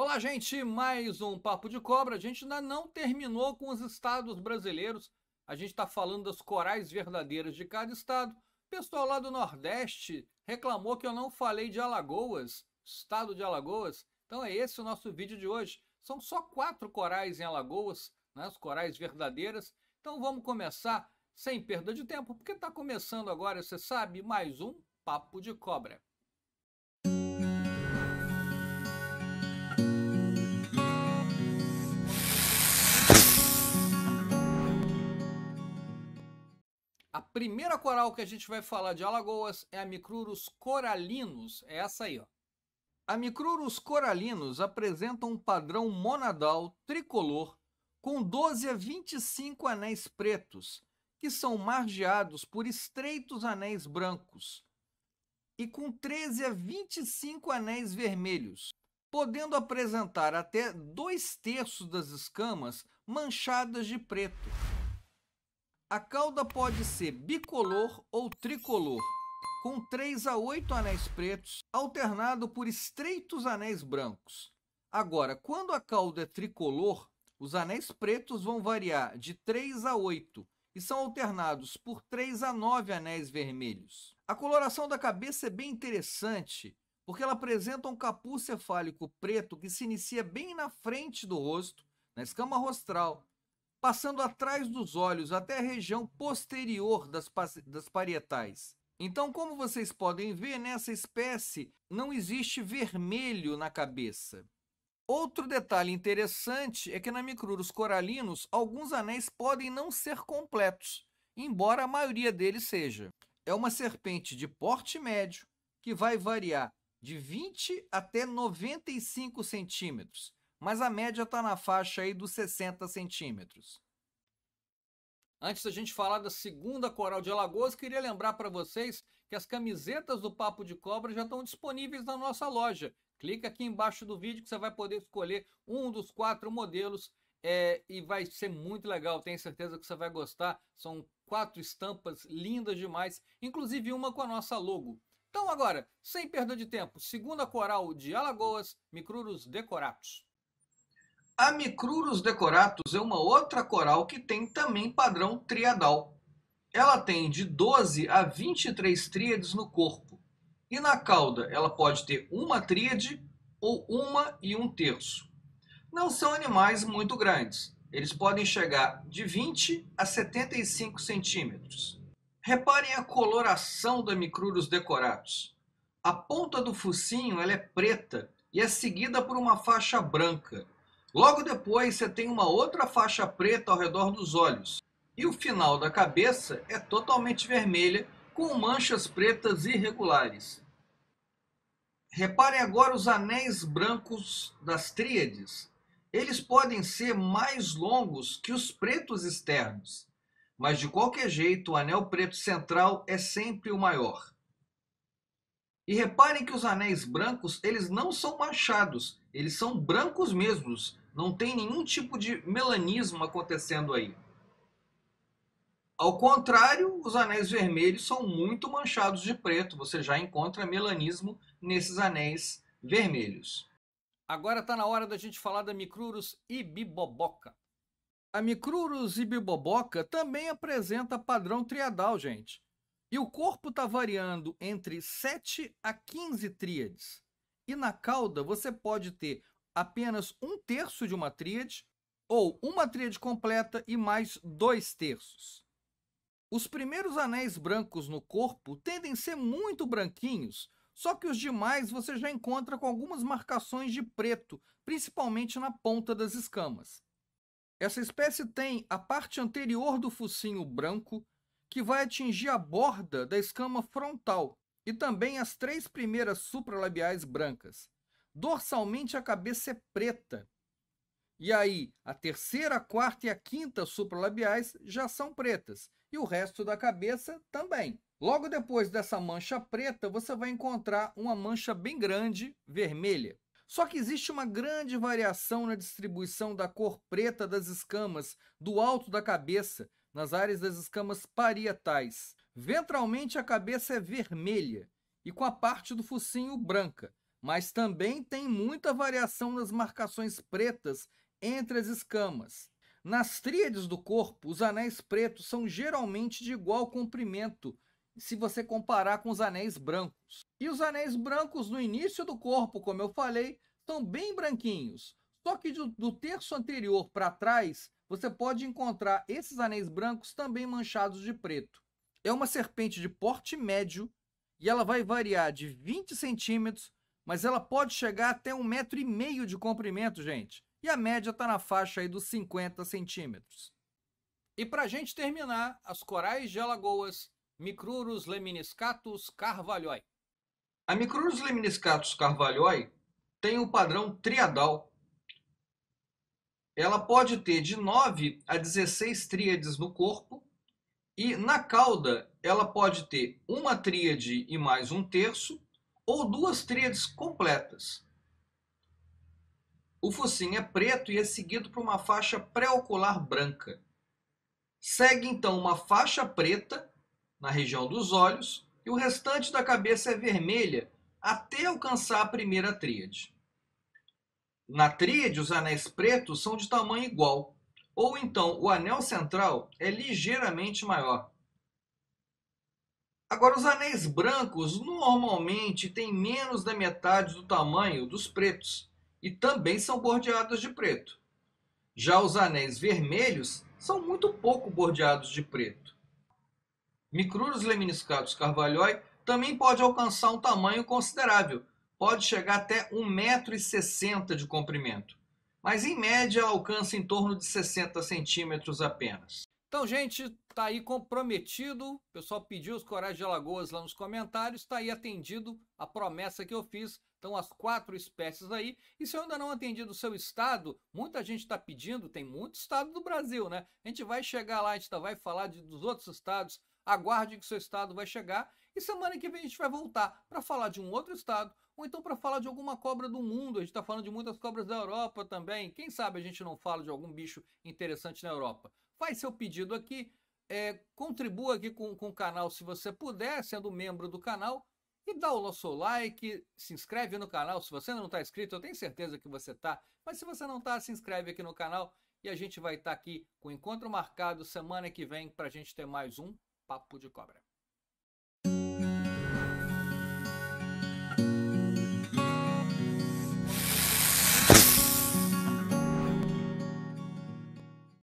Olá, gente! Mais um Papo de Cobra. A gente ainda não terminou com os estados brasileiros. A gente está falando das corais verdadeiras de cada estado. O pessoal lá do Nordeste reclamou que eu não falei de Alagoas, estado de Alagoas. Então é esse o nosso vídeo de hoje. São só quatro corais em Alagoas, né? as corais verdadeiras. Então vamos começar sem perda de tempo, porque está começando agora, você sabe, mais um Papo de Cobra. primeira coral que a gente vai falar de Alagoas é a Micrurus coralinus, é essa aí, ó. A Micrurus coralinus apresenta um padrão monadal tricolor com 12 a 25 anéis pretos, que são margeados por estreitos anéis brancos, e com 13 a 25 anéis vermelhos, podendo apresentar até dois terços das escamas manchadas de preto. A cauda pode ser bicolor ou tricolor, com 3 a 8 anéis pretos, alternado por estreitos anéis brancos. Agora, quando a cauda é tricolor, os anéis pretos vão variar de 3 a 8 e são alternados por 3 a 9 anéis vermelhos. A coloração da cabeça é bem interessante, porque ela apresenta um capuz cefálico preto que se inicia bem na frente do rosto, na escama rostral, passando atrás dos olhos até a região posterior das, das parietais. Então, como vocês podem ver, nessa espécie não existe vermelho na cabeça. Outro detalhe interessante é que na Micrurus coralinos, alguns anéis podem não ser completos, embora a maioria deles seja. É uma serpente de porte médio, que vai variar de 20 até 95 centímetros, mas a média está na faixa aí dos 60 centímetros. Antes da gente falar da segunda coral de Alagoas, queria lembrar para vocês que as camisetas do Papo de Cobra já estão disponíveis na nossa loja. Clica aqui embaixo do vídeo que você vai poder escolher um dos quatro modelos é, e vai ser muito legal. Tenho certeza que você vai gostar. São quatro estampas lindas demais, inclusive uma com a nossa logo. Então agora, sem perda de tempo, segunda coral de Alagoas, Micrurus Decoratus. Amicrurus decoratus é uma outra coral que tem também padrão triadal. Ela tem de 12 a 23 tríades no corpo. E na cauda, ela pode ter uma tríade ou uma e um terço. Não são animais muito grandes. Eles podem chegar de 20 a 75 centímetros. Reparem a coloração da Micrurus decoratus. A ponta do focinho ela é preta e é seguida por uma faixa branca. Logo depois, você tem uma outra faixa preta ao redor dos olhos. E o final da cabeça é totalmente vermelha, com manchas pretas irregulares. Reparem agora os anéis brancos das tríades. Eles podem ser mais longos que os pretos externos, mas de qualquer jeito o anel preto central é sempre o maior. E reparem que os anéis brancos, eles não são machados, eles são brancos mesmos. Não tem nenhum tipo de melanismo acontecendo aí. Ao contrário, os anéis vermelhos são muito manchados de preto. Você já encontra melanismo nesses anéis vermelhos. Agora está na hora da gente falar da Micrurus ibiboboca. A Micrurus ibiboboca também apresenta padrão triadal, gente. E o corpo está variando entre 7 a 15 tríades. E na cauda você pode ter apenas um terço de uma tríade ou uma tríade completa e mais dois terços. Os primeiros anéis brancos no corpo tendem a ser muito branquinhos, só que os demais você já encontra com algumas marcações de preto, principalmente na ponta das escamas. Essa espécie tem a parte anterior do focinho branco, que vai atingir a borda da escama frontal e também as três primeiras supralabiais brancas. Dorsalmente a cabeça é preta. E aí, a terceira, a quarta e a quinta supralabiais já são pretas, e o resto da cabeça também. Logo depois dessa mancha preta, você vai encontrar uma mancha bem grande, vermelha. Só que existe uma grande variação na distribuição da cor preta das escamas do alto da cabeça nas áreas das escamas parietais. Ventralmente a cabeça é vermelha e com a parte do focinho branca, mas também tem muita variação nas marcações pretas entre as escamas. Nas tríades do corpo, os anéis pretos são geralmente de igual comprimento se você comparar com os anéis brancos. E os anéis brancos no início do corpo, como eu falei, são bem branquinhos, só que do, do terço anterior para trás você pode encontrar esses anéis brancos também manchados de preto. É uma serpente de porte médio e ela vai variar de 20 centímetros, mas ela pode chegar até um metro e meio de comprimento, gente. E a média está na faixa aí dos 50 centímetros. E para a gente terminar, as corais de Alagoas, Micrurus leminiscatus carvalhoi. A Micrurus leminiscatus carvalhoi tem o um padrão triadal ela pode ter de 9 a 16 tríades no corpo e na cauda ela pode ter uma tríade e mais um terço ou duas tríades completas. O focinho é preto e é seguido por uma faixa pré-ocular branca. Segue então uma faixa preta na região dos olhos e o restante da cabeça é vermelha até alcançar a primeira tríade. Na tríade, os anéis pretos são de tamanho igual, ou então o anel central é ligeiramente maior. Agora, os anéis brancos normalmente têm menos da metade do tamanho dos pretos e também são bordeados de preto. Já os anéis vermelhos são muito pouco bordeados de preto. Micrurus leminiscatus carvalhoi também pode alcançar um tamanho considerável, pode chegar até 1,60m de comprimento, mas em média alcança em torno de 60 centímetros apenas. Então, gente, tá aí comprometido. O pessoal pediu os corais de Alagoas lá nos comentários. Tá aí atendido a promessa que eu fiz. Então, as quatro espécies aí. E se eu ainda não atendi do seu estado, muita gente está pedindo, tem muito estado do Brasil, né? A gente vai chegar lá, a gente tá, vai falar de, dos outros estados. Aguarde que seu estado vai chegar. E semana que vem a gente vai voltar para falar de um outro estado, ou então para falar de alguma cobra do mundo, a gente está falando de muitas cobras da Europa também. Quem sabe a gente não fala de algum bicho interessante na Europa? Faz seu pedido aqui, é, contribua aqui com, com o canal se você puder, sendo membro do canal, e dá o nosso like, se inscreve no canal. Se você não está inscrito, eu tenho certeza que você está, mas se você não está, se inscreve aqui no canal e a gente vai estar tá aqui com o encontro marcado semana que vem para a gente ter mais um Papo de Cobra.